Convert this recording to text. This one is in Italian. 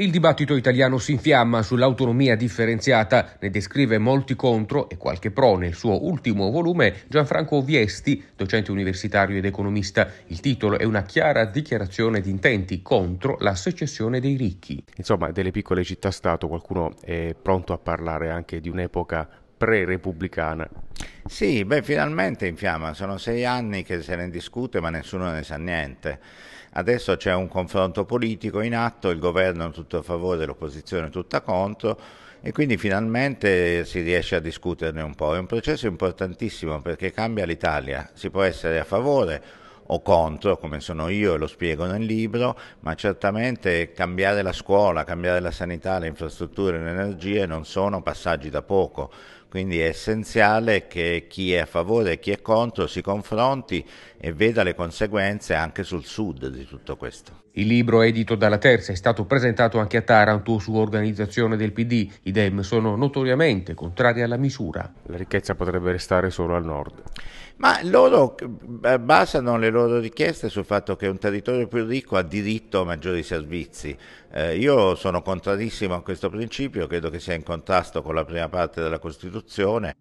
Il dibattito italiano si infiamma sull'autonomia differenziata, ne descrive molti contro e qualche pro nel suo ultimo volume Gianfranco Viesti, docente universitario ed economista. Il titolo è una chiara dichiarazione di intenti contro la secessione dei ricchi. Insomma, delle piccole città-stato qualcuno è pronto a parlare anche di un'epoca pre-repubblicana. Sì, beh, finalmente in fiamma, sono sei anni che se ne discute ma nessuno ne sa niente. Adesso c'è un confronto politico in atto, il governo è tutto a favore, l'opposizione tutta contro e quindi finalmente si riesce a discuterne un po'. È un processo importantissimo perché cambia l'Italia, si può essere a favore o contro, come sono io e lo spiego nel libro, ma certamente cambiare la scuola, cambiare la sanità, le infrastrutture, le energie non sono passaggi da poco quindi è essenziale che chi è a favore e chi è contro si confronti e veda le conseguenze anche sul sud di tutto questo. Il libro edito dalla Terza è stato presentato anche a Taranto su organizzazione del PD. I Dem sono notoriamente contrari alla misura. La ricchezza potrebbe restare solo al nord. Ma loro eh, basano le loro richieste sul fatto che un territorio più ricco ha diritto a maggiori servizi. Eh, io sono contrarissimo a questo principio, credo che sia in contrasto con la prima parte della Costituzione produzione